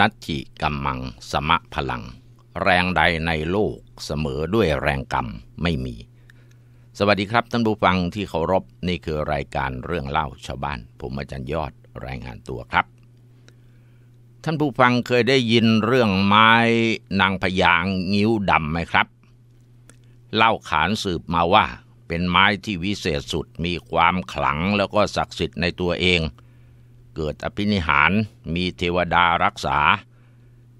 นัตถิกัมมังสมะพลัง แรงใดในโลกเสมอด้วยแรงกรรมไม่มี สวัสดีครับท่านผู้ฟังที่เคารพนี่คือรายการเรื่องเล่าชาวบ้านผมอาจารย์ยอดรายงานตัวครับ ท่านผู้ฟังเคยได้ยินเรื่องไม้นางพยางงิ้วดำไหมครับ เล่าขานสืบมาว่าเป็นไม้ที่วิเศษสุดมีความขลังแล้วก็ศักดิ์สิทธิ์ในตัวเองเกิดอภินิหารมีเทวดารักษา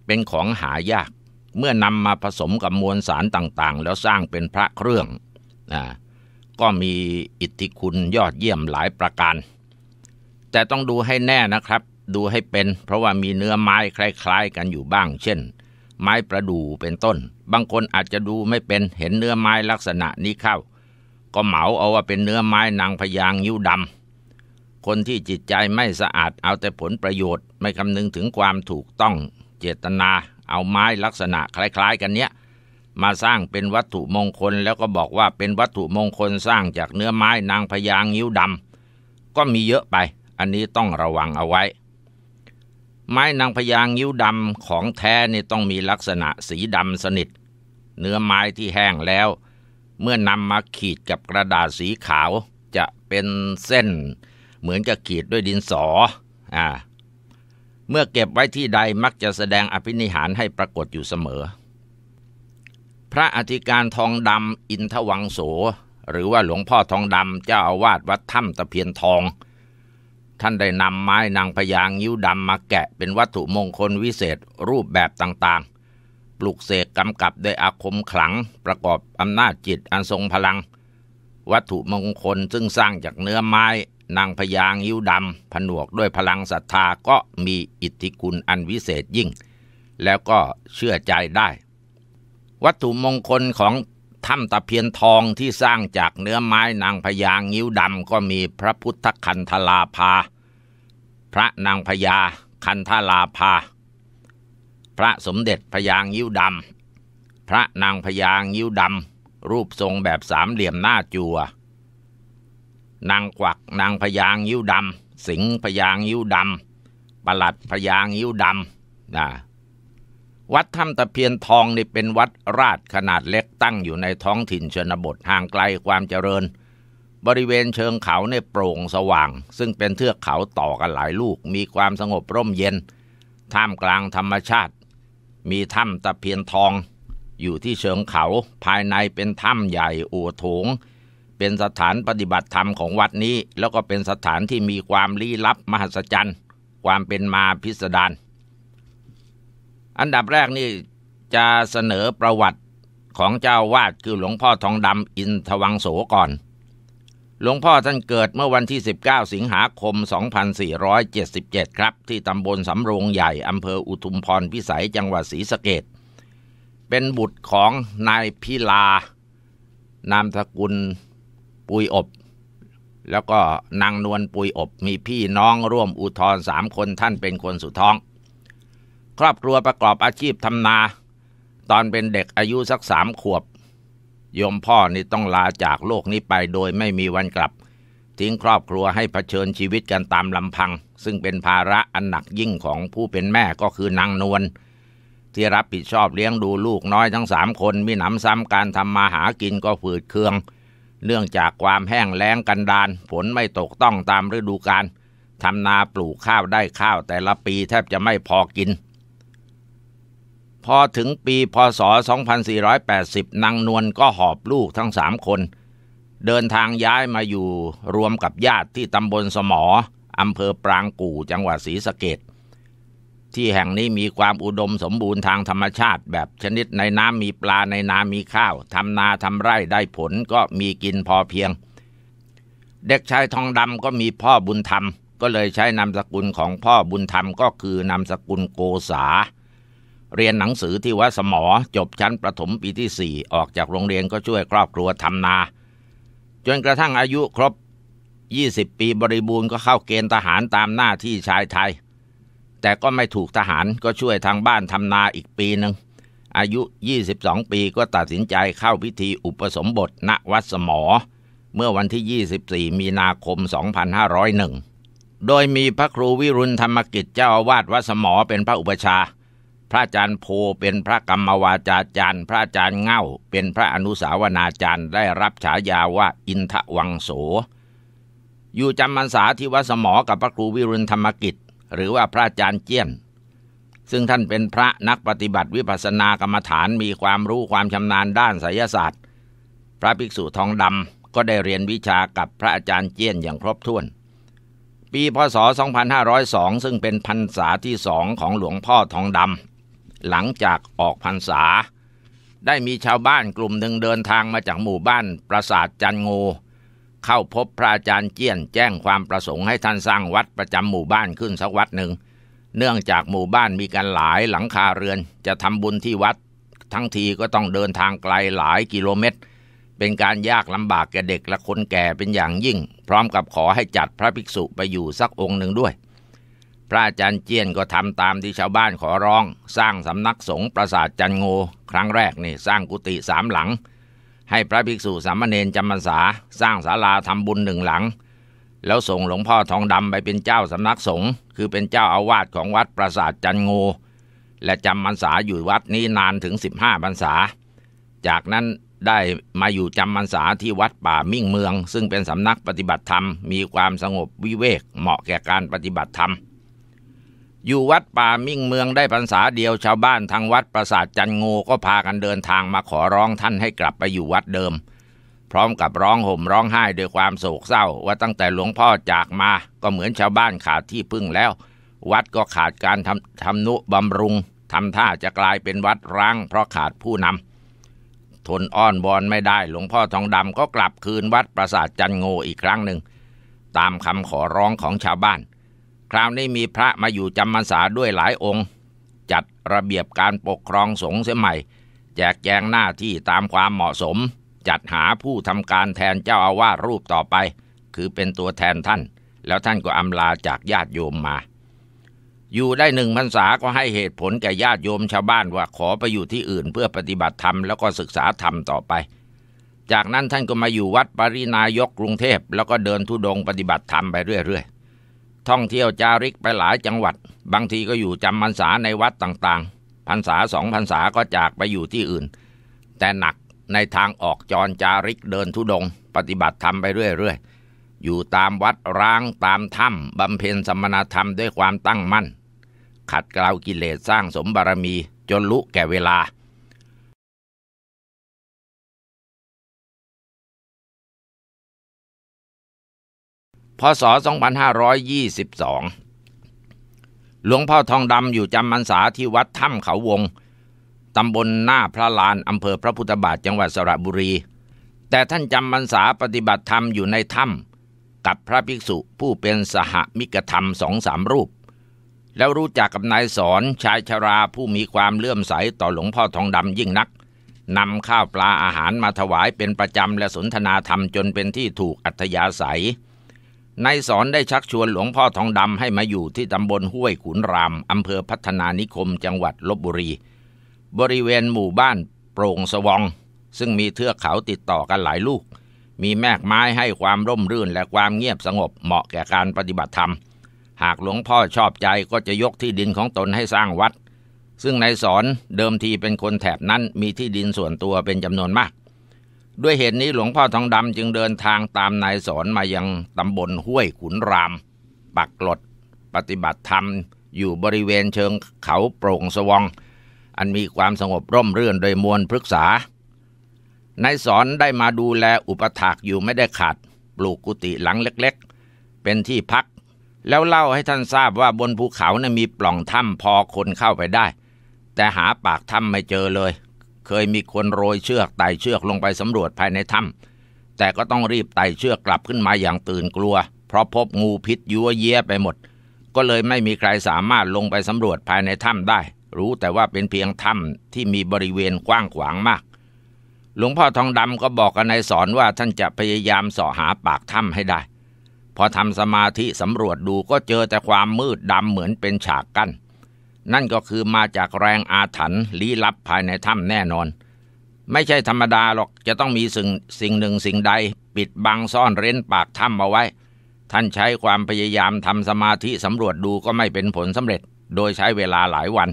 เป็นของหายาก เมื่อนำมาผสมกับมวลสารต่างๆ แล้วสร้างเป็นพระเครื่องอะก็มีอิทธิคุณยอดเยี่ยมหลายประการ แต่ต้องดูให้แน่นะครับดูให้เป็นเพราะว่ามีเนื้อไม้คล้ายๆ กันอยู่บ้าง เช่น ไม้ประดู่เป็นต้น บางคนอาจจะดูไม่เป็นเห็นเนื้อไม้ลักษณะนี้เข้า ก็เหมาเอาว่าเป็นเนื้อไม้นางพยางยิ้วดำคนที่จิตใจไม่สะอาดเอาแต่ผลประโยชน์ไม่คำนึงถึงความถูกต้องเจตนา เอาไม้ลักษณะคล้ายๆกันเนี้ยมาสร้างเป็นวัตถุมงคลแล้วก็บอกว่าเป็นวัตถุมงคลสร้างจากเนื้อไม้นางพยางยิ้วดำ ก็มีเยอะไป อันนี้ต้องระวังเอาไว้ ไม้นางพยางยิ้วดำ ของแท้นี่ต้องมีลักษณะสีดำสนิท เนื้อไม้ที่แห้งแล้ว เมื่อนำมาขีดกับกระดาษสีขาวจะเป็นเส้นเหมือนกับขีดด้วยดินสออ่าเมื่อเก็บไว้ที่ใดมักจะแสดงอภินิหารให้ปรากฏอยู่เสมอ พระอธิการทองดำอินทวังโส หรือว่าหลวงพ่อทองดำเจ้าอาวาสวัดถ้ำตะเพียนทอง ท่านได้นำไม้นางพยางยิ้วดำมาแกะ เป็นวัตถุมงคลวิเศษรูปแบบต่าง ๆ ปลุกเสกกำกับด้วยอาคมขลัง ประกอบอำนาจจิตอันทรงพลัง วัตถุมงคลซึ่งสร้างจากเนื้อไม้นางพญางิ้วดำผนวกด้วยพลังศรัทธาก็มีอิทธิคุณอันวิเศษยิ่งแล้วก็เชื่อใจได้ วัตถุมงคลของถ้ำตะเพียนทองที่สร้างจากเนื้อไม้นางพญางิ้วดำก็มีพระพุทธคันธลาภา พระนางพญาคันธลาภา พระสมเด็จพญางิ้วดำพระนางพญางิ้วดำรูปทรงแบบสามเหลี่ยมหน้าจัว่วนางกวักนางพยางยิ้วดำสิงพยางยิ้วดำประหลัดพยางยิ้วดำนะวัดถ้ำตะเพียนทองนี่เป็นวัดราชขนาดเล็กตั้งอยู่ในท้องถิ่นชนบทห่างไกลความเจริญ บริเวณเชิงเขาในโปร่งสว่าง ซึ่งเป็นเทือกเขาต่อ กันหลายลูกมีความสงบร่มเย็น ท่ามกลางธรรมชาติ มีถ้ำตะเพียนทองอยู่ที่เชิงเขาภายในเป็นถ้ำใหญ่อู่ถงเป็นสถานปฏิบัติธรรมของวัดนี้ แล้วก็เป็นสถานที่มีความลี้ลับมหัศจรรย์ความเป็นมาพิสดาร อันดับแรกนี่จะเสนอประวัติของเจ้าวาดคือหลวงพ่อทองดำอินทวังโสก่อน หลวงพ่อท่านเกิดเมื่อวันที่ 19 สิงหาคม 2477 ครับ ที่ตำบลสำโรงใหญ่อำเภออุทุมพรพิสัยจังหวัดศรีสะเกดเป็นบุตรของนายพิลา นามสกุลปุยอบ แล้วก็นางนวลปุยอบมีพี่น้องร่วมอุทธรสามคนท่านเป็นคนสุดท้อง ครอบครัวประกอบอาชีพทำนา ตอนเป็นเด็กอายุสักสามขวบโยมพ่อนี่ต้องลาจากโลกนี้ไปโดยไม่มีวันกลับ ทิ้งครอบครัวให้เผชิญชีวิตกันตามลำพัง ซึ่งเป็นภาระอันหนักยิ่งของผู้เป็นแม่ก็คือนางนวลที่รับผิดชอบเลี้ยงดูลูกน้อยทั้งสามคนมีหนำซ้ำการทำมาหากินก็ฝืดเคืองเนื่องจากความแห้งแล้งกันดานฝนไม่ตกต้องตามฤดูกาลทำนาปลูกข้าวได้ข้าวแต่ละปีแทบจะไม่พอกิน พอถึงปีพศ 2480 นางนวลก็หอบลูกทั้งสามคน เดินทางย้ายมาอยู่รวมกับญาติที่ตำบลสมอ อำเภอปรางกู่จังหวัดศรีสะเกดที่แห่งนี้มีความอุดมสมบูรณ์ทางธรรมชาติ แบบชนิดในน้ำมีปลาในนามีข้าวทำนาทำไร่ได้ผลก็มีกินพอเพียง เด็กชายทองดำก็มีพ่อบุญธรรม ก็เลยใช้นามสกุลของพ่อบุญธรรมก็คือนามสกุลโกษา เรียนหนังสือที่วัดสมอ จบชั้นประถมปีที่สี่ออกจากโรงเรียนก็ช่วยครอบครัวทำนา จนกระทั่งอายุครบ20ปีบริบูรณ์ก็เข้าเกณฑ์ทหารตามหน้าที่ชายไทยแต่ก็ไม่ถูกทหารก็ช่วยทางบ้านทำนาอีกปีหนึ่งอายุ 22 ปีก็ตัดสินใจเข้าพิธีอุปสมบทณวัดสมอ เมื่อวันที่ 24 มีนาคม 2501 โดยมีพระครูวิรุณธรรมกิจเจ้าอาวาสวัดสมอเป็นพระอุปชา พระอาจารย์โพเป็นพระกรรมวาจาจารย์ พระอาจารย์เง่าเป็นพระอนุสาวนาจารย์ได้รับฉายาว่าอินทวังโส อยู่จำพรรษาที่วัดสมอ กับพระครูวิรุณธรรมกิจหรือว่าพระอาจารย์เจี้ยน ซึ่งท่านเป็นพระนักปฏิบัติวิปัสสนากรรมฐานมีความรู้ความชำนาญด้านไสยศาสตร์ พระภิกษุทองดำก็ได้เรียนวิชากับพระอาจารย์เจี้ยนอย่างครบถ้วน ปีพศ 2502 ซึ่งเป็นพรรษาที่สองของหลวงพ่อทองดำ หลังจากออกพรรษา ได้มีชาวบ้านกลุ่มหนึ่งเดินทางมาจากหมู่บ้านปราสาทจันงูเข้าพบพระอาจารย์เจี้ยนแจ้งความประสงค์ให้ท่านสร้างวัดประจำหมู่บ้านขึ้นสักวัดหนึ่ง เนื่องจากหมู่บ้านมีกันหลายหลังคาเรือน จะทำบุญที่วัด ทั้งทีก็ต้องเดินทางไกลหลายกิโลเมตร เป็นการยากลำบากแก่เด็กและคนแก่เป็นอย่างยิ่ง พร้อมกับขอให้จัดพระภิกษุไปอยู่สักองค์หนึ่งด้วย พระอาจารย์เจี้ยนก็ทำตามที่ชาวบ้านขอร้อง สร้างสำนักสงฆ์ปราสาทจันโงครั้งแรกนี่สร้างกุฏิสามหลังให้พระภิกษุสามเณรจำพรรษาสร้างศาลาทำบุญหนึ่งหลัง แล้วส่งหลวงพ่อทองดำไปเป็นเจ้าสำนักสงฆ์คือเป็นเจ้าอาวาสของวัดปราสาทจันงูและจำพรรษาอยู่วัดนี้นานถึง 15พรรษา จากนั้นได้มาอยู่จำพรรษาที่วัดป่ามิ่งเมืองซึ่งเป็นสำนักปฏิบัติธรรมมีความสงบวิเวกเหมาะแก่การปฏิบัติธรรมอยู่วัดป่ามิ่งเมืองได้พรรษาเดียวชาวบ้านทางวัดประสาทจันงูก็พากันเดินทางมาขอร้องท่านให้กลับไปอยู่วัดเดิม พร้อมกับร้องห่มร้องไห้ด้วยความโศกเศร้า ว่าตั้งแต่หลวงพ่อจากมา ก็เหมือนชาวบ้านขาดที่พึ่งแล้ว วัดก็ขาดการทำทำนุบำรุงทำท่าจะกลายเป็นวัดร้างเพราะขาดผู้นำทนอ้อนบอนไม่ได้ หลวงพ่อทองดำก็กลับคืนวัดประสาทจันงูอีกครั้งหนึ่งตามคำขอร้องของชาวบ้านคราวนี้มีพระมาอยู่จำพรรษาด้วยหลายองค์ จัดระเบียบการปกครองสงฆ์เสียใหม่ แจกแจงหน้าที่ตามความเหมาะสม จัดหาผู้ทำการแทนเจ้าอาวาสรูปต่อไป คือเป็นตัวแทนท่าน แล้วท่านก็อำลาจากญาติโยมมา อยู่ได้หนึ่งพรรษาก็ให้เหตุผลแก่ญาติโยมชาวบ้านว่าขอไปอยู่ที่อื่นเพื่อปฏิบัติธรรมแล้วก็ศึกษาธรรมต่อไป จากนั้นท่านก็มาอยู่วัดปรินายกกรุงเทพแล้วก็เดินทุดงปฏิบัติธรรมไปเรื่อย ๆท่องเที่ยวจาริกไปหลายจังหวัด บางทีก็อยู่จำพรรษาในวัดต่างๆ พรรษาสองพรรษาก็จากไปอยู่ที่อื่น แต่หนักในทางออกจรจาริกเดินทุดง ปฏิบัติธรรมไปเรื่อย ๆ อยู่ตามวัดร้างตามถ้ำบำเพ็ญสมณธรรมด้วยความตั้งมั่น ขัดเกลากิเลสสร้างสมบารมีจนลุแก่เวลาพศ2522 หลวงพ่อทองดำอยู่จำพรรษาที่วัดถ้ำเขาวง ตำบลหน้าพระลานอำเภอพระพุทธบาท จังหวัดสระบุรี แต่ท่านจำพรรษาปฏิบัติธรรมอยู่ในถ้ำกับพระภิกษุผู้เป็นสหมิกธรรมสองสามรูป แล้วรู้จักกับนายสอนชายชราผู้มีความเลื่อมใสต่อหลวงพ่อทองดำยิ่งนัก นำข้าวปลาอาหารมาถวายเป็นประจำและสนทนาธรรมจนเป็นที่ถูกอัธยาศัยนายสอนได้ชักชวนหลวงพ่อทองดำให้มาอยู่ที่ตำบลห้วยขุนรามอำเภอพัฒนานิคมจังหวัดลบบุรี บริเวณหมู่บ้านโปร่งสวอง ซึ่งมีเทือกเขาติดต่อกันหลายลูก มีแมกไม้ให้ความร่มรื่นและความเงียบสงบเหมาะแก่การปฏิบัติธรรม หากหลวงพ่อชอบใจก็จะยกที่ดินของตนให้สร้างวัด ซึ่งนายสอนเดิมทีเป็นคนแถบนั้นมีที่ดินส่วนตัวเป็นจำนวนมากด้วยเหตุนี้หลวงพ่อทองดำจึงเดินทางตามนายสอนมายังตำบลห้วยขุนรามปักหลดปฏิบัติธรรมอยู่บริเวณเชิงเขาโปร่งสวง อันมีความสงบร่มรื่นโดยมวลพฤกษานายสอนได้มาดูแลอุปถากอยู่ไม่ได้ขาดปลูกกุฏิหลังเล็กๆ เป็นที่พัก แล้วเล่าให้ท่านทราบว่าบนภูเขานะ่ยมีปล่องถ้ำพอคนเข้าไปได้ แต่หาปากถ้ำไม่เจอเลยเคยมีคนโรยเชือกไต่เชือกลงไปสำรวจภายในถ้ำ แต่ก็ต้องรีบไต่เชือกกลับขึ้นมาอย่างตื่นกลัว เพราะพบงูพิษยัวเยี้ยไปหมด ก็เลยไม่มีใครสามารถลงไปสำรวจภายในถ้ำได้ รู้แต่ว่าเป็นเพียงถ้ำที่มีบริเวณกว้างขวางมาก หลวงพ่อทองดำก็บอกกับนายสอนว่าท่านจะพยายามสอหาปากถ้ำให้ได้ พอทำสมาธิสำรวจดูก็เจอแต่ความมืดดำเหมือนเป็นฉากกั้นนั่นก็คือมาจากแรงอาถรรพ์ลี้ลับภายในถ้ำแน่นอน ไม่ใช่ธรรมดาหรอกจะต้องมีสิ่งสิ่งหนึ่งสิ่งใด ปิดบังซ่อนเร้นปากถ้ำเอาไว้ ท่านใช้ความพยายามทำสมาธิสำรวจดูก็ไม่เป็นผลสำเร็จ โดยใช้เวลาหลายวัน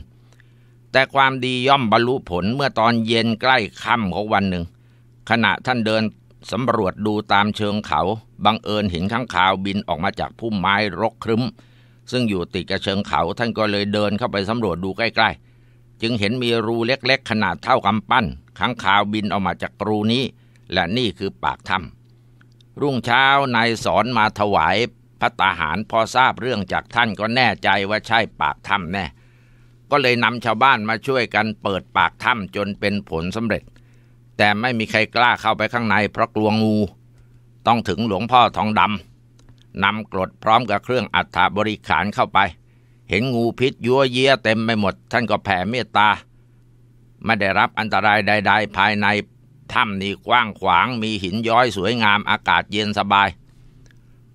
แต่ความดีย่อมบรรลุผลเมื่อตอนเย็นใกล้ค่ำของวันหนึ่ง ขณะท่านเดินสำรวจดูตามเชิงเขาบังเอิญเห็นข้างขาวบินออกมาจากพุ่มไม้รกครึ้มซึ่งอยู่ติดกับเชิงเขาท่านก็เลยเดินเข้าไปสำรวจดูใกล้ ๆ จึงเห็นมีรูเล็ก ๆ ขนาดเท่ากำปั้นขังง่าวบินออกมาจากรูนี้ และนี่คือปากถ้ำรุ่งเช้านายสอนมาถวายพระตาหารพอทราบเรื่องจากท่านก็แน่ใจว่าใช่ปากถ้ำแน่ก็เลยนำชาวบ้านมาช่วยกันเปิดปากถ้ำจนเป็นผลสำเร็จ แต่ไม่มีใครกล้าเข้าไปข้างในเพราะกลัวงูต้องถึงหลวงพ่อทองดำนำกรดพร้อมกับเครื่องอัฐาบริขารเข้าไป เห็นงูพิษยัวเยี้ยเต็มไปหมด ท่านก็แผ่เมตตา ไม่ได้รับอันตรายใดๆ ภายในถ้ำนี้กว้างขวาง มีหินย้อยสวยงามอากาศเย็นสบาย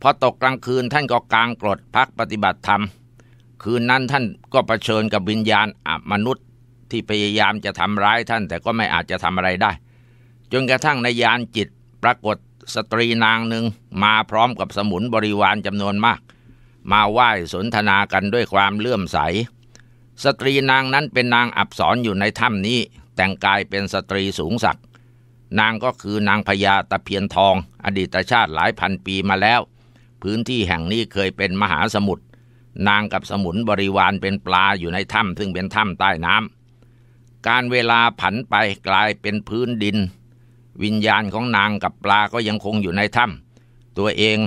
พอตกกลางคืนท่านก็กางกรดพักปฏิบัติธรรม คืนนั้นท่านก็เผชิญกับวิญญาณอมนุษย์ที่พยายามจะทำร้ายท่านแต่ก็ไม่อาจจะทำอะไรได้ จนกระทั่งในยานจิตปรากฏสตรีนางหนึ่งมาพร้อมกับสมุนบริวารจำนวนมาก มาไหว้สนทนากันด้วยความเลื่อมใส สตรีนางนั้นเป็นนางอับสรอยู่ในถ้ำนี้ แต่งกายเป็นสตรีสูงสักนางก็คือนางพญาตะเพียนทอง อดีตชาติหลายพันปีมาแล้ว พื้นที่แห่งนี้เคยเป็นมหาสมุทรนางกับสมุนบริวารเป็นปลาอยู่ในถ้ำซึ่งเป็นถ้ำใต้น้ำการเวลาผันไปกลายเป็นพื้นดินวิญญาณของนางกับปลาก็ยังคงอยู่ในถ้ำตัวเอง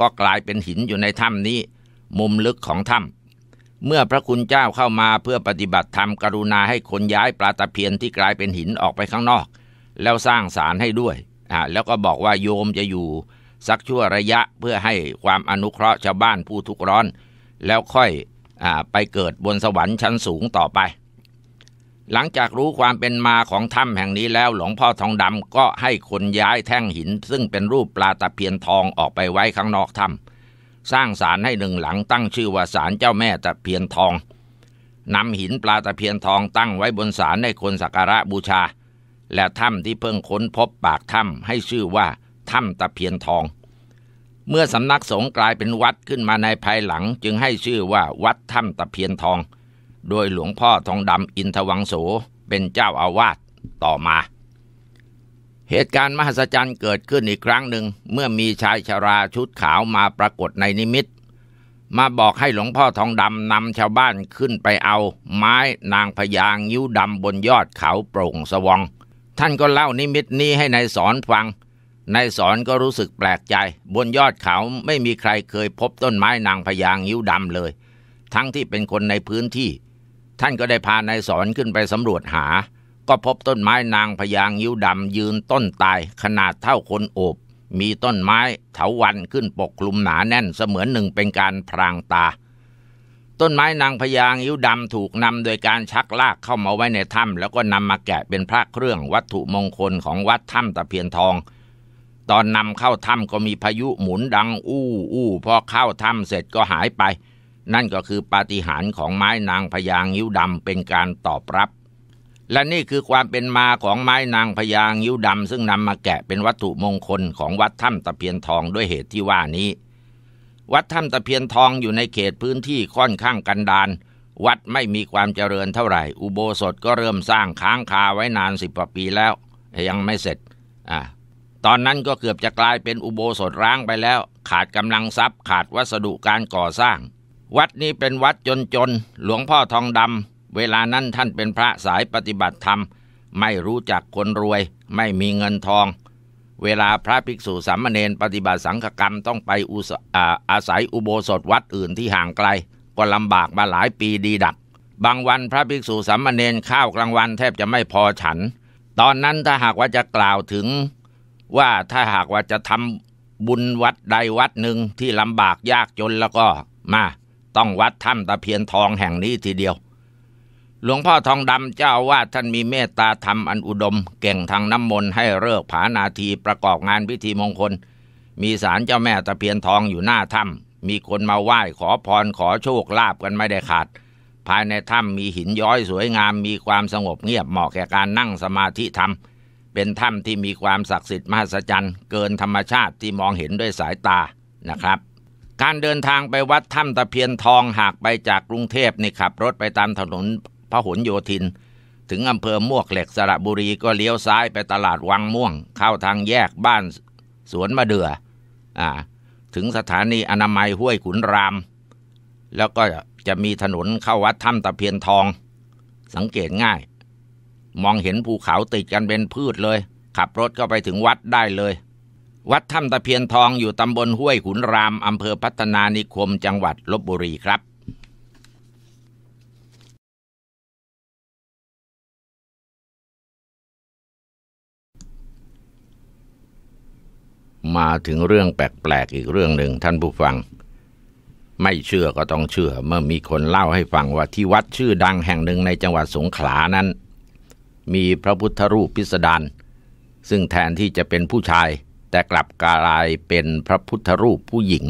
ก็กลายเป็นหินอยู่ในถ้ำนี้มุมลึกของถ้ำเมื่อพระคุณเจ้าเข้ามาเพื่อปฏิบัติธรรมกรุณาให้คนย้ายปลาตะเพียนที่กลายเป็นหินออกไปข้างนอกแล้วสร้างศาลให้ด้วยอ่าแล้วก็บอกว่าโยมจะอยู่สักชั่วระยะเพื่อให้ความอนุเคราะห์ชาวบ้านผู้ทุกข์ร้อน แล้วค่อยอไปเกิดบนสวรรค์ชั้นสูงต่อไปหลังจากรู้ความเป็นมาของถ้ำแห่งนี้แล้วหลวงพ่อทองดำก็ให้คนย้ายแท่งหินซึ่งเป็นรูปปลาตะเพียนทองออกไปไว้ข้างนอกถ้ำสร้างศาลให้หนึ่งหลังตั้งชื่อว่าศาลเจ้าแม่ตะเพียนทองนำหินปลาตะเพียนทองตั้งไว้บนศาลให้คนสักการะบูชา และถ้ำที่เพิ่งค้นพบปากถ้ำให้ชื่อว่าถ้ำตะเพียนทอง เมื่อสำนักสงฆ์กลายเป็นวัดขึ้นมาในภายหลังจึงให้ชื่อว่าวัดถ้ำตะเพียนทองโดยหลวงพ่อทองดำอินทวังโสเป็นเจ้าอาวาสต่อมา เหตุการณ์มหัศจรรย์เกิดขึ้นอีกครั้งหนึ่ง เมื่อมีชายชราชุดขาวมาปรากฏในนิมิตมาบอกให้หลวงพ่อทองดำนำชาวบ้านขึ้นไปเอาไม้นางพยางยิ้วดำบนยอดเขาโปร่งสวองท่านก็เล่านิมิตนี้ให้ในายสอนฟังนายสอนก็รู้สึกแปลกใจ บนยอดเขาไม่มีใครเคยพบต้นไม้นางพยางยิ้วดำเลย ทั้งที่เป็นคนในพื้นที่ท่านก็ได้พานายสอนขึ้นไปสำรวจหา ก็พบต้นไม้นางพยางยิ้วดำยืนต้นตายขนาดเท่าคนโอบ มีต้นไม้เถาวันขึ้นปกคลุมหนาแน่นเสมือนหนึ่งเป็นการพรางตา ต้นไม้นางพยางยิ้วดำถูกนำโดยการชักลากเข้ามาไว้ในถ้ำแล้วก็นำมาแกะเป็นพระเครื่องวัตถุมงคลของวัดถ้ำตะเพียนทอง ตอนนำเข้าถ้ำก็มีพายุหมุนดัง อู้อู้พอเข้าถ้ำเสร็จก็หายไปนั่นก็คือปาฏิหาริย์ของไม้นางพญางิ้วดำเป็นการตอบรับ และนี่คือความเป็นมาของไม้นางพญางิ้วดำซึ่งนำมาแกะเป็นวัตถุมงคลของวัดถ้ำตะเพียนทองด้วยเหตุที่ว่านี้ วัดถ้ำตะเพียนทองอยู่ในเขตพื้นที่ค่อนข้างกันดารวัดไม่มีความเจริญเท่าไหร่ อุโบสถก็เริ่มสร้างค้างคาไว้นานสิบกว่าปีแล้วยังไม่เสร็จอ่ะตอนนั้นก็เกือบจะกลายเป็นอุโบสถร้างไปแล้ว ขาดกำลังทรัพย์ขาดวัสดุการก่อสร้างวัดนี้เป็นวัดจนจน หลวงพ่อทองดำเวลานั้นท่านเป็นพระสายปฏิบัติธรรม ไม่รู้จักคนรวย ไม่มีเงินทอง เวลาพระภิกษุสามเณรปฏิบัติสังฆกรรมต้องไปอาอาศัยอุโบสถวัดอื่นที่ห่างไกล ก็ลำบากมาหลายปีดีดักบางวันพระภิกษุสามเณรข้าวกลางวันแทบจะไม่พอฉัน ตอนนั้นถ้าหากว่าจะกล่าวถึง ว่าถ้าหากว่าจะทำบุญวัดใดวัดหนึ่งที่ลำบากยากจนแล้วก็มาต้องวัดถ้ำตะเพียนทองแห่งนี้ทีเดียว หลวงพ่อทองดำเจ้าว่าท่านมีเมตตาธรรมอันอุดม เก่งทางน้ำมนต์ให้เลิกผานาทีประกอบงานพิธีมงคล มีศาลเจ้าแม่ตะเพียนทองอยู่หน้าถ้ำมีคนมาไหว้ขอพรขอโชคลาภกันไม่ได้ขาด ภายในถ้ำมีหินย้อยสวยงามมีความสงบเงียบเหมาะแก่การนั่งสมาธิธรรม เป็นถ้ำที่มีความศักดิ์สิทธิ์มหัศจรรย์เกินธรรมชาติที่มองเห็นด้วยสายตานะครับการเดินทางไปวัดถ้ำตะเพียนทองหากไปจากกรุงเทพนี่ขับ รถไปตามถนนพหลโยธิน ถึงอำเภอม่วกเหล็กสระบุรีก็เลี้ยวซ้ายไปตลาดวังม่วงเข้าทางแยกบ้านสวนมะเดือ่ออ่าถึงสถานีอนามัยห้วยขุนราม แล้วก็จะมีถนนเข้าวัดถ้ำตะเพียนทอง สังเกตง่าย มองเห็นภูเขาติดกันเป็นพืชเลย ขับรถเข้าไปถึงวัดได้เลยวัดถ้ำตะเพียนทองอยู่ตำบลห้วยขุนราม อำเภอพัฒนานิคมจังหวัดลบบุรีครับ มาถึงเรื่องแปลกๆอีกเรื่องหนึ่งท่านผู้ฟัง ไม่เชื่อก็ต้องเชื่อเมื่อมีคนเล่าให้ฟังว่าที่วัดชื่อดังแห่งหนึ่งในจังหวัดสงขลา นั้นมีพระพุทธรูปพิสดารซึ่งแทนที่จะเป็นผู้ชายแต่กลับกลายเป็นพระพุทธรูปผู้หญิง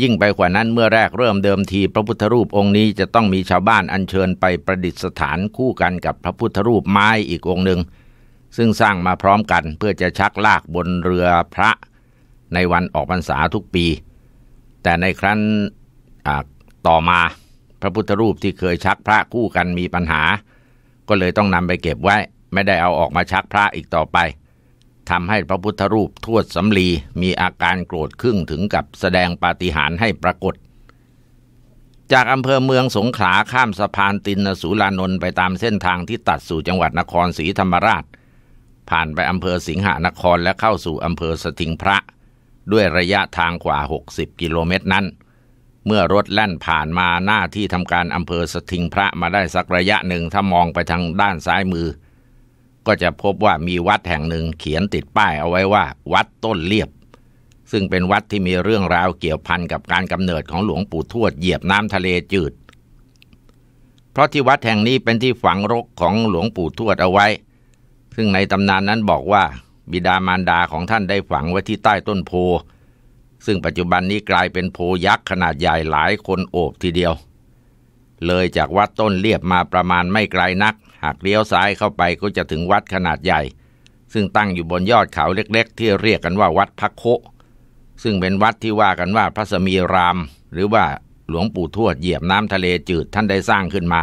ยิ่งไปกว่านั้นเมื่อแรกเริ่มเดิมทีพระพุทธรูปองค์นี้จะต้องมีชาวบ้านอัญเชิญไปประดิษฐานคู่กันกับพระพุทธรูปไม้อีกองค์หนึ่งซึ่งสร้างมาพร้อมกันเพื่อจะชักลากบนเรือพระในวันออกพรรษาทุกปี แต่ในครั้นต่อมาพระพุทธรูปที่เคยชักพระคู่กันมีปัญหา ก็เลยต้องนำไปเก็บไว้ไม่ได้เอาออกมาชักพระอีกต่อไปทำให้พระพุทธรูปทวดสำลีมีอาการโกรธขึ้นถึงกับแสดงปาฏิหาริย์ให้ปรากฏ จากอำเภอเมืองสงขลาข้ามสะพานตินสุลานนท์ไปตามเส้นทางที่ตัดสู่จังหวัดนครศรีธรรมราช ผ่านไปอำเภอสิงหานครและเข้าสู่อำเภอสถิงพระ ด้วยระยะทางกว่า60 กิโลเมตรนั้น เมื่อรถแล่นผ่านมาหน้าที่ทำการอำเภอสถิงพระมาได้สักระยะหนึ่งถ้ามองไปทางด้านซ้ายมือก็จะพบว่ามีวัดแห่งหนึ่งเขียนติดป้ายเอาไว้ว่า วัดต้นเลียบ ซึ่งเป็นวัดที่มีเรื่องราวเกี่ยวพันกับการกำเนิดของหลวงปู่ทวด เหยียบน้ำทะเลจืด เพราะที่วัดแห่งนี้เป็นที่ฝังรกของหลวงปู่ทวดเอาไว้ ซึ่งในตำนานนั้นบอกว่าบิดามารดาของท่านได้ฝังไว้ที่ใต้ต้นโพซึ่งปัจจุบันนี้กลายเป็นโพยักษ์ขนาดใหญ่หลายคนโอบทีเดียว เลยจากวัดต้นเลียบมาประมาณไม่ไกลนักหากเลี้ยวซ้ายเข้าไปก็จะถึงวัดขนาดใหญ่ ซึ่งตั้งอยู่บนยอดเขาเล็กๆ ที่เรียกกันว่าวัดพักโคซึ่งเป็นวัดที่ว่ากันว่าพระสมีราม หรือว่าหลวงปู่ทวดเหยียบน้ำทะเลจืดท่านได้สร้างขึ้นมา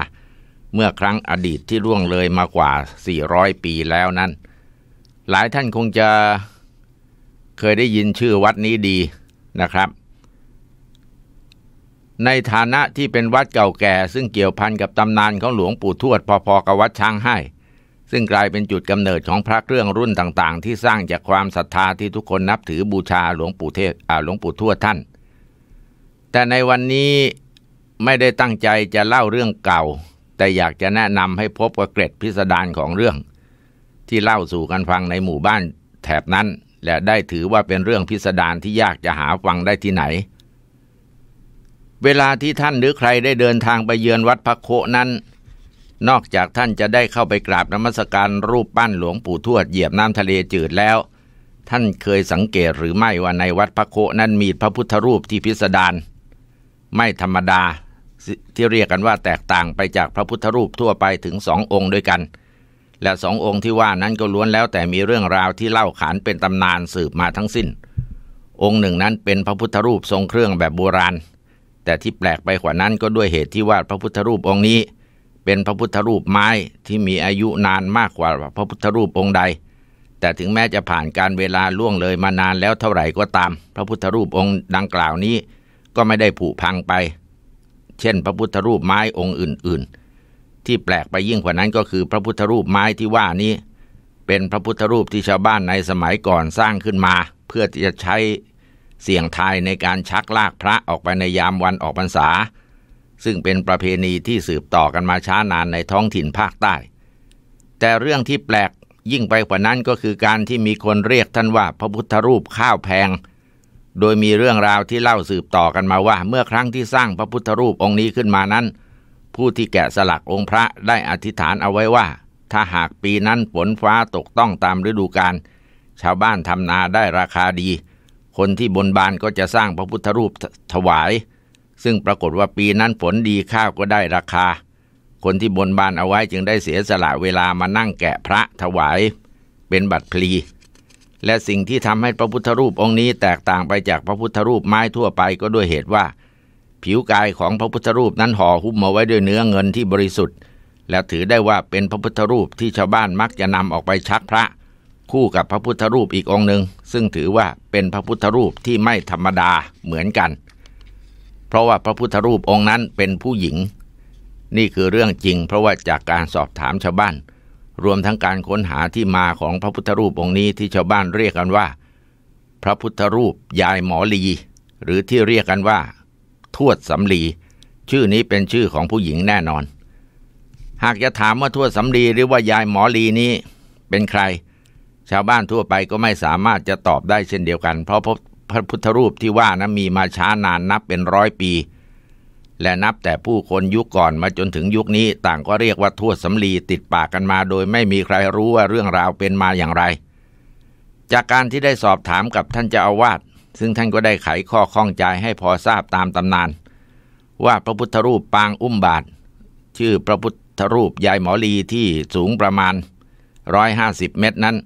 เมื่อครั้งอดีตที่ล่วงเลยมากว่า 400 ปีแล้วนั้น หลายท่านคงจะเคยได้ยินชื่อวัดนี้ดีนะครับในฐานะที่เป็นวัดเก่าแก่ ซึ่งเกี่ยวพันกับตำนานของหลวงปู่ทวดพอๆกับวัดช้างให้ ซึ่งกลายเป็นจุดกำเนิดของพระเครื่องรุ่นต่าง ๆ ที่สร้างจากความศรัทธาที่ทุกคนนับถือบูชาหลวงปู่เทศหลวงปู่ทวดท่าน แต่ในวันนี้ไม่ได้ตั้งใจจะเล่าเรื่องเก่า แต่อยากจะแนะนำให้พบกับเกร็ดพิสดารของเรื่อง ที่เล่าสู่กันฟังในหมู่บ้านแถบนั้น และได้ถือว่าเป็นเรื่องพิสดารที่ยากจะหาฟังได้ที่ไหนเวลาที่ท่านหรือใครได้เดินทางไปเยือนวัดพระโคนั้น นอกจากท่านจะได้เข้าไปกราบนมัสการรูปปั้นหลวงปู่ทวดเหยียบน้ำทะเลจืดแล้ว ท่านเคยสังเกตหรือไม่ว่าในวัดพระโคนั้นมีพระพุทธรูปที่พิสดารไม่ธรรมดาที่เรียกกันว่าแตกต่างไปจากพระพุทธรูปทั่วไปถึงสององค์ด้วยกัน และสององค์ที่ว่านั้นก็ล้วนแล้วแต่มีเรื่องราวที่เล่าขานเป็นตำนานสืบมาทั้งสิ้น องค์หนึ่งนั้นเป็นพระพุทธรูปทรงเครื่องแบบโบราณแต่ที่แปลกไปกว่านั้นก็ด้วยเหตุที่ว่าพระพุทธรูปองค์นี้ เป็นพระพุทธรูปไม้ที่มีอายุนานมากกว่าพระพุทธรูปองค์ใด แต่ถึงแม้จะผ่านการเวลาล่วงเลยมานานแล้วเท่าไหร่ก็ตาม พระพุทธรูปองค์ดังกล่าวนี้ก็ไม่ได้ผุพังไป เช่นพระพุทธรูปไม้องค์อื่น ๆ ที่แปลกไปยิ่งกว่านั้นก็คือพระพุทธรูปไม้ที่ว่านี้ เป็นพระพุทธรูปที่ชาวบ้านในสมัยก่อนสร้างขึ้นมา เพื่อที่จะใช้เสี่ยงทายในการชักลากพระออกไปในยามวันออกพรรษา ซึ่งเป็นประเพณีที่สืบต่อกันมาช้านานในท้องถิ่นภาคใต้ แต่เรื่องที่แปลกยิ่งไปกว่านั้นก็คือการที่มีคนเรียกท่านว่าพระพุทธรูปข้าวแพง โดยมีเรื่องราวที่เล่าสืบต่อกันมาว่าเมื่อครั้งที่สร้างพระพุทธรูปองค์นี้ขึ้นมานั้น ผู้ที่แกะสลักองค์พระได้อธิษฐานเอาไว้ว่า ถ้าหากปีนั้นฝนฟ้าตกต้องตามฤดูกาลชาวบ้านทำนาได้ราคาดีคนที่บนบานก็จะสร้างพระพุทธรูปถวาย ซึ่งปรากฏว่าปีนั้นผลดีข้าวก็ได้ราคา คนที่บนบานเอาไว้จึงได้เสียสละเวลามานั่งแกะพระถวาย เป็นบัตรพลี และสิ่งที่ทำให้พระพุทธรูปองค์นี้แตกต่างไปจากพระพุทธรูปไม้ทั่วไปก็ด้วยเหตุว่า ผิวกายของพระพุทธรูปนั้นห่อหุ้มมาไว้ด้วยเนื้อเงินที่บริสุทธิ์ และถือได้ว่าเป็นพระพุทธรูปที่ชาวบ้านมักจะนำออกไปชักพระเคู่กับพระพุทธรูปอีกองหนึ่งซึ่งถือว่าเป็นพระพุทธรูปที่ไม่ธรรมดาเหมือนกัน เพราะว่าพระพุทธรูปองค์นั้นเป็นผู้หญิง นี่คือเรื่องจริงเพราะว่าจากการสอบถามชาวบ้าน รวมทั้งการค้นหาที่มาของพระพุทธรูปองค์นี้ที่ชาวบ้านเรียกกันว่าพระพุทธรูปยายหมอลี หรือที่เรียกกันว่า ทวดสำลีชื่อนี้เป็นชื่อของผู้หญิงแน่นอน หากจะถามว่าทวดสำลีหรือว่ายายหมอลีนี้ เป็นใครชาวบ้านทั่วไปก็ไม่สามารถจะตอบได้เช่นเดียวกัน เพราะพระพุทธรูปที่ว่านะมีมาช้านานนับเป็นร้อยปี และนับแต่ผู้คนยุคก่อนมาจนถึงยุคนี้ ต่างก็เรียกว่าทวดสำลีติดปากกันมาโดยไม่มีใครรู้ว่าเรื่องราวเป็นมาอย่างไร จากการที่ได้สอบถามกับท่านเจ้าอาวาสซึ่งท่านก็ได้ไขข้อข้องใจให้พอทราบตามตำนาน ว่าพระพุทธรูปปางอุ้มบาทชื่อพระพุทธรูปยายหมอลีที่สูงประมาณ 150 เมตรนั้น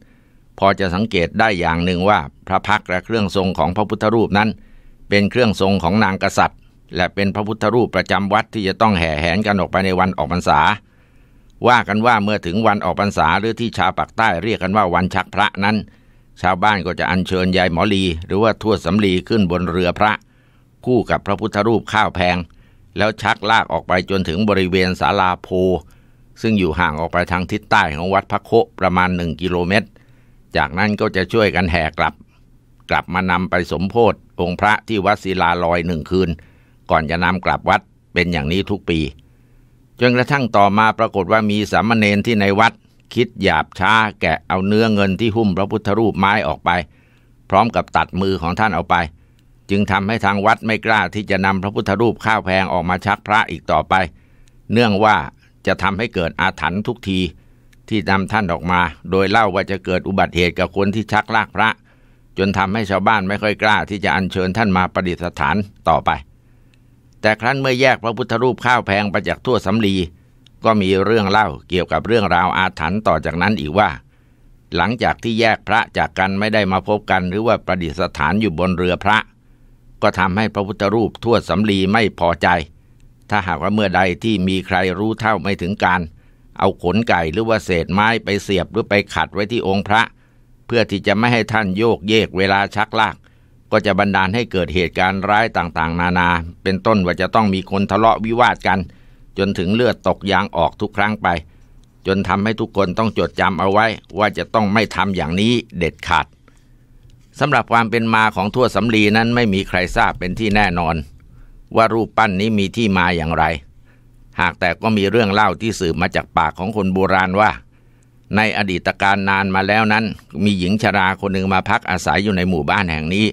พอจะสังเกตได้อย่างหนึ่งว่าพระพักและเครื่องทรงของพระพุทธรูปนั้น เป็นเครื่องทรงของนางกษัตริย์ และเป็นพระพุทธรูปประจำวัดที่จะต้องแห่แหนกันออกไปในวันออกพรรษา ว่ากันว่าเมื่อถึงวันออกพรรษาหรือที่ชาวปากใต้เรียกกันว่าวันชักพระนั้น ชาวบ้านก็จะอัญเชิญยายหมอลีหรือว่าทวดสำลีขึ้นบนเรือพระ คู่กับพระพุทธรูปข้าวแพง แล้วชักลากออกไปจนถึงบริเวณศาลาโพซึ่งอยู่ห่างออกไปทางทิศใต้ของวัดพระโคประมาณ1กิโลเมตรจากนั้นก็จะช่วยกันแห่กลับ กลับมานำไปสมโพธองค์พระที่วัดศิลาลอยหนึ่งคืน ก่อนจะนำกลับวัดเป็นอย่างนี้ทุกปี จนกระทั่งต่อมาปรากฏว่ามีสามเณรที่ในวัดคิดหยาบช้าแกะเอาเนื้อเงินที่หุ้มพระพุทธรูปไม้ออกไป พร้อมกับตัดมือของท่านเอาไป จึงทำให้ทางวัดไม่กล้าที่จะนำพระพุทธรูปข้าวแพงออกมาชักพระอีกต่อไป เนื่องว่าจะทำให้เกิดอาถรรพ์ทุกทีที่นำท่านออกมาโดยเล่าว่าจะเกิดอุบัติเหตุกับคนที่ชักลากพระ จนทำให้ชาวบ้านไม่ค่อยกล้า ที่จะอัญเชิญท่านมาประดิษฐานต่อไป แต่ครั้นเมื่อแยกพระพุทธรูปข้าวแพงไปจากทั่วสำลีก็มีเรื่องเล่าเกี่ยวกับเรื่องราวอาถรรพ์ต่อจากนั้นอีกว่า หลังจากที่แยกพระจากกันไม่ได้มาพบกัน หรือว่าประดิษฐานอยู่บนเรือพระ ก็ทำให้พระพุทธรูปทั่วสำลีไม่พอใจ ถ้าหากว่าเมื่อใดที่มีใครรู้เท่าไม่ถึงการเอาขนไก่หรือว่าเศษไม้ไปเสียบหรือไปขัดไว้ที่องค์พระ เพื่อที่จะไม่ให้ท่านโยกเยกเวลาชักลาก ก็จะบันดาลให้เกิดเหตุการณ์ร้ายต่างๆ นานา เป็นต้นว่าจะต้องมีคนทะเลาะวิวาทกัน จนถึงเลือดตกยางออกทุกครั้งไป จนทำให้ทุกคนต้องจดจำเอาไว้ว่าจะต้องไม่ทำอย่างนี้เด็ดขาดสำหรับความเป็นมาของทั่วสำลีนั้นไม่มีใครทราบเป็นที่แน่นอน ว่ารูปปั้นนี้มีที่มาอย่างไรหากแต่ก็มีเรื่องเล่าที่สืบมาจากปากของคนโบราณว่า ในอดีตการนานมาแล้วนั้นมีหญิงชราคนหนึ่งมาพักอาศัยอยู่ในหมู่บ้านแห่งนี้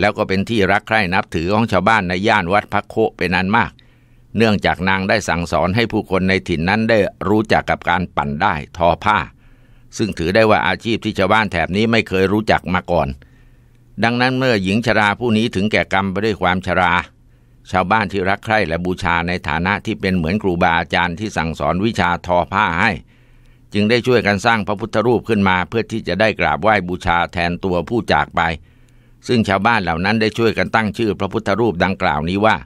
แล้วก็เป็นที่รักใคร่นับถือของชาวบ้านในย่านวัดพักโคเป็นนั้นมาก เนื่องจากนางได้สั่งสอนให้ผู้คนในถิ่นนั้นได้รู้จักกับการปั่นได้ทอผ้า ซึ่งถือได้ว่าอาชีพที่ชาวบ้านแถบนี้ไม่เคยรู้จักมาก่อน ดังนั้นเมื่อหญิงชราผู้นี้ถึงแก่กรรมไปด้วยความชราชาวบ้านที่รักใคร่และบูชาในฐานะที่เป็นเหมือนครูบาอาจารย์ที่สั่งสอนวิชาทอผ้าให้ จึงได้ช่วยกันสร้างพระพุทธรูปขึ้นมาเพื่อที่จะได้กราบไหว้บูชาแทนตัวผู้จากไป ซึ่งชาวบ้านเหล่านั้นได้ช่วยกันตั้งชื่อพระพุทธรูปดังกล่าวนี้ว่า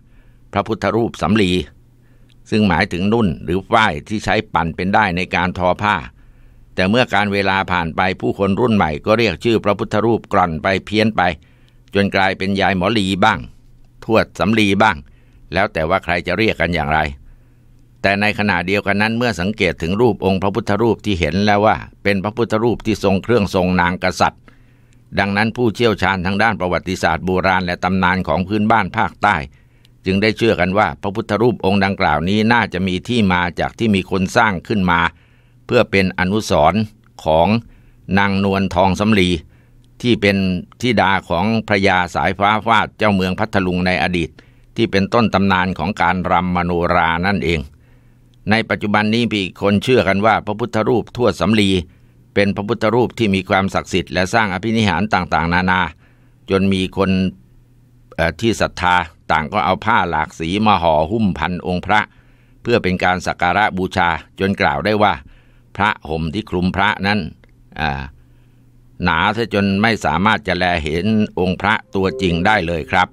พระพุทธรูปสำลีซึ่งหมายถึงนุ่นหรือฝ้ายที่ใช้ปั่นเป็นได้ในการทอผ้า แต่เมื่อการเวลาผ่านไปผู้คนรุ่นใหม่ก็เรียกชื่อพระพุทธรูปกร่อนไปเพี้ยนไป จนกลายเป็นยายหมอลีบ้างทวดสำลีบ้าง แล้วแต่ว่าใครจะเรียกกันอย่างไร แต่ในขณะเดียวกันนั้น เมื่อสังเกตถึงรูปองค์พระพุทธรูปที่เห็นแล้วว่า เป็นพระพุทธรูปที่ทรงเครื่องทรงนางกษัตริย์ ดังนั้นผู้เชี่ยวชาญทางด้านประวัติศาสตร์โบราณและตำนานของพื้นบ้านภาคใต้ จึงได้เชื่อกันว่าพระพุทธรูปองค์ดังกล่าวนี้น่าจะมีที่มาจากที่มีคนสร้างขึ้นมา เพื่อเป็นอนุสรณ์ของนางนวลทองสำลีที่เป็นทิดาของพระยาสายฟ้าฟาดเจ้าเมืองพัทลุงในอดีต ที่เป็นต้นตำนานของการรำมโนรานั่นเอง ในปัจจุบันนี้มีคนเชื่อกันว่าพระพุทธรูปทั่วสำลีเป็นพระพุทธรูปที่มีความศักดิ์สิทธิ์และสร้างอภินิหารต่าง ๆ นานา จนมีคนที่ศรัทธาต่างก็เอาผ้าหลากสีมาห่อหุ้มพันองค์พระ เพื่อเป็นการสักการะบูชา จนกล่าวได้ว่า พระห่มที่คลุมพระนั้นอ่าหนาซะจนไม่สามารถจะแลเห็นองค์พระตัวจริงได้เลยครับ